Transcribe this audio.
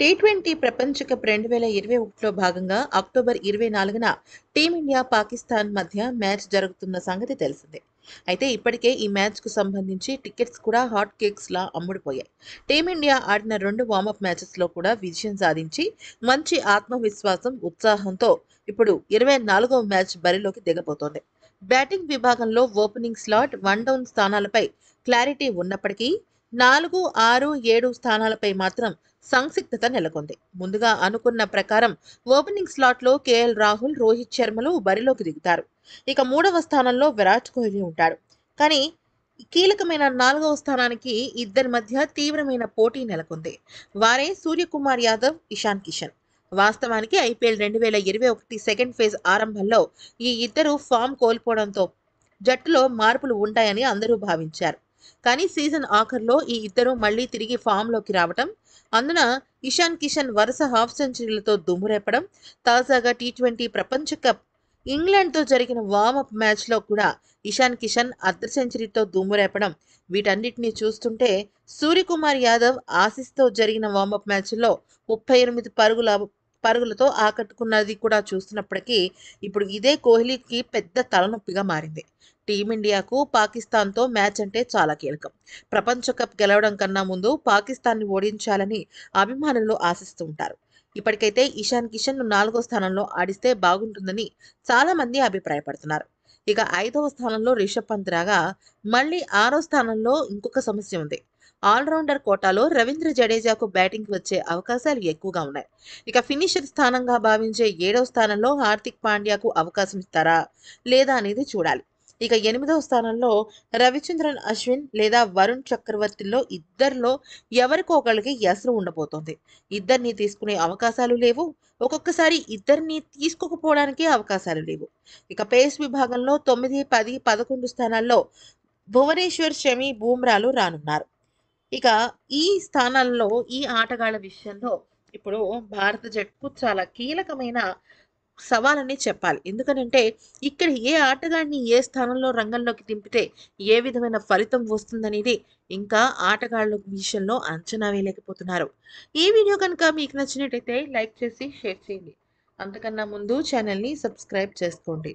tea twenty ప్రపంచ cup రెండు వేల ఇరవై ఒకటిలో భాగంగా అక్టోబర్ ఇరవై నాలుగున టీమిండియా పాకిస్తాన్ మధ్య మ్యాచ్ జరుగుతున్న సంగతి తెలిసిందే అయితే ఇప్పటికే ఈ మ్యాచ్కు సంబంధించి టికెట్స్ కూడా హాట్ లా అమ్ముడుపోయాయి టీమిండియా ఆడిన రెండు వార్మప్ మ్యాచెస్లో కూడా విజయం సాధించి మంచి ఆత్మవిశ్వాసం ఉత్సాహంతో ఇప్పుడు ఇరవై నాలుగవ మ్యాచ్ బరిలోకి దిగబోతోంది బ్యాటింగ్ విభాగంలో ఓపెనింగ్ స్లాట్ వన్ డౌన్ స్థానాలపై క్లారిటీ ఉన్నప్పటికీ నాలుగు ఆరు ఏడు స్థానాలపై మాత్రం సంసిగ్ధత నెలకొంది ముందుగా అనుకున్న ప్రకారం ఓపెనింగ్ స్లాట్లో కేఎల్ రాహుల్ రోహిత్ శర్మలు బరిలోకి దిగుతారు ఇక మూడవ స్థానంలో విరాట్ కోహ్లీ ఉంటాడు కానీ కీలకమైన నాలుగవ స్థానానికి ఇద్దరి మధ్య తీవ్రమైన పోటీ నెలకొంది వారే సూర్యకుమార్ యాదవ్ ఇషాన్ కిషన్ వాస్తవానికి ఐపీఎల్ రెండు వేల ఇరవై ఒకటి సెకండ్ ఫేజ్ ఆరంభంలో ఈ ఇద్దరు ఫామ్ కోల్పోవడంతో జట్టులో మార్పులు ఉంటాయని అందరూ భావించారు కానీ సీజన్ ఆఖర్లో ఈ ఇద్దరు మళ్లీ తిరిగి ఫామ్లోకి రావటం అందున ఇషాన్ కిషన్ వరుస హాఫ్ సెంచరీలతో దుమ్మురేపడం తాజాగా టీ ట్వంటీ ప్రపంచ కప్ ఇంగ్లాండ్తో జరిగిన వార్మప్ మ్యాచ్లో కూడా ఇషాన్ కిషన్ అర్ధ సెంచరీతో దుమ్మురేపడం వీటన్నిటిని చూస్తుంటే సూర్యకుమార్ యాదవ్ ఆశిస్తో జరిగిన వార్మప్ మ్యాచ్లో ముప్పై ఎనిమిది పరుగుల పరుగులతో ఆకట్టుకున్నది కూడా చూస్తున్నప్పటికీ ఇప్పుడు ఇదే కోహ్లీకి పెద్ద తలనొప్పిగా మారింది టీమిండియాకు పాకిస్తాన్తో మ్యాచ్ అంటే చాలా కీలకం ప్రపంచ కప్ గెలవడం కన్నా ముందు పాకిస్తాన్ని ఓడించాలని అభిమానులు ఆశిస్తూ ఉంటారు ఇప్పటికైతే ఇషాన్ కిషన్ నాలుగో స్థానంలో ఆడిస్తే బాగుంటుందని చాలా మంది అభిప్రాయపడుతున్నారు ఇక ఐదవ స్థానంలో రిషబ్ పంత్ రాగా మళ్ళీ ఆరో స్థానంలో ఇంకొక సమస్య ఉంది ఆల్రౌండర్ కోటాలో రవీంద్ర జడేజాకు బ్యాటింగ్ వచ్చే అవకాశాలు ఎక్కువగా ఉన్నాయి ఇక ఫినిషర్ స్థానంగా భావించే ఏడవ స్థానంలో హార్దిక్ పాండ్యాకు అవకాశం ఇస్తారా లేదా అనేది చూడాలి ఇక ఎనిమిదవ స్థానంలో రవిచంద్రన్ అశ్విన్ లేదా వరుణ్ చక్రవర్తిలో ఇద్దరిలో ఎవరికో ఒకళ్ళకి ఎసరు ఉండబోతోంది ఇద్దరిని తీసుకునే అవకాశాలు లేవు ఒక్కొక్కసారి ఇద్దరిని తీసుకోకపోవడానికి అవకాశాలు లేవు ఇక పేస్ విభాగంలో తొమ్మిది పది పదకొండు స్థానాల్లో భువనేశ్వర్ షమి బూమ్రాలు రానున్నారు ఇక ఈ స్థానాల్లో ఈ ఆటగాళ్ల విషయంలో ఇప్పుడు భారత జట్టుకు చాలా కీలకమైన అని చెప్పాలి ఎందుకనంటే ఇక్కడ ఏ ఆటగాడిని ఏ స్థానంలో రంగంలోకి దింపితే ఏ విధమైన ఫలితం వస్తుందనేది ఇంకా ఆటగాళ్ళ విషయంలో అంచనా వేయలేకపోతున్నారు ఈ వీడియో కనుక మీకు నచ్చినట్టయితే లైక్ చేసి షేర్ చేయండి అంతకన్నా ముందు ఛానల్ని సబ్స్క్రైబ్ చేసుకోండి